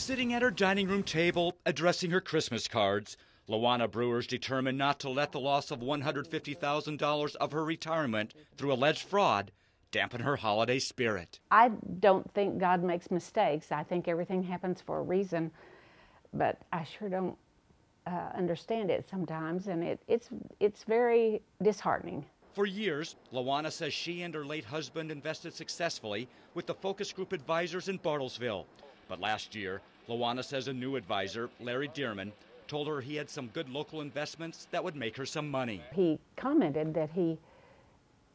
Sitting at her dining room table, addressing her Christmas cards, Luana Brewer's determined not to let the loss of $150,000 of her retirement through alleged fraud dampen her holiday spirit. I don't think God makes mistakes. I think everything happens for a reason, but I sure don't uh, understand it sometimes, and it, it's, it's very disheartening. For years, Lawana says she and her late husband invested successfully with the focus group advisors in Bartlesville. But last year, Luana says a new advisor, Larry Dearman, told her he had some good local investments that would make her some money. He commented that he,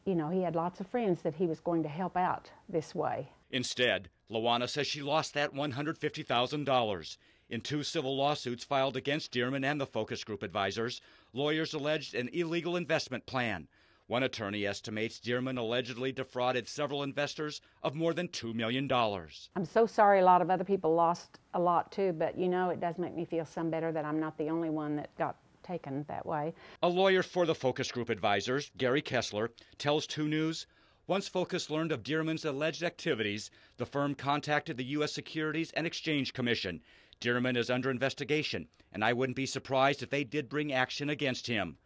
you know, he had lots of friends that he was going to help out this way. Instead, Luana says she lost that $150,000. In two civil lawsuits filed against Dearman and the focus group advisors, lawyers alleged an illegal investment plan one attorney estimates Dearman allegedly defrauded several investors of more than $2 million. I'm so sorry a lot of other people lost a lot too, but you know, it does make me feel some better that I'm not the only one that got taken that way. A lawyer for the focus group advisors, Gary Kessler, tells 2 News once Focus learned of Dearman's alleged activities, the firm contacted the U.S. Securities and Exchange Commission. Dearman is under investigation, and I wouldn't be surprised if they did bring action against him.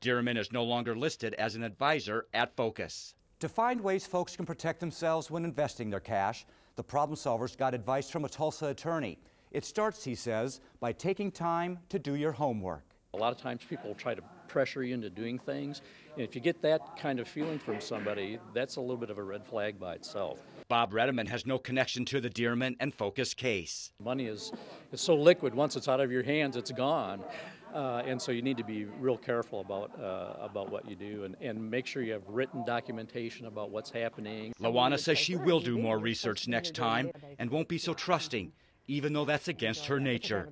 Dearman is no longer listed as an advisor at Focus. To find ways folks can protect themselves when investing their cash, the problem solvers got advice from a Tulsa attorney. It starts, he says, by taking time to do your homework. A lot of times people try to pressure you into doing things. And if you get that kind of feeling from somebody, that's a little bit of a red flag by itself. Bob Redeman has no connection to the Dearman and Focus case. Money is, is so liquid, once it's out of your hands, it's gone. Uh, and so you need to be real careful about uh, about what you do and, and make sure you have written documentation about what's happening. Lawana says she will do more research next time and won't be so trusting, even though that's against her nature.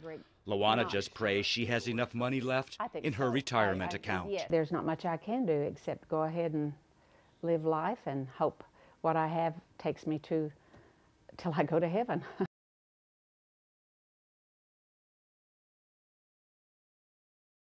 Lawana just prays she has enough money left in her retirement account. There's not much I can do except go ahead and live life and hope what I have takes me to till I go to heaven.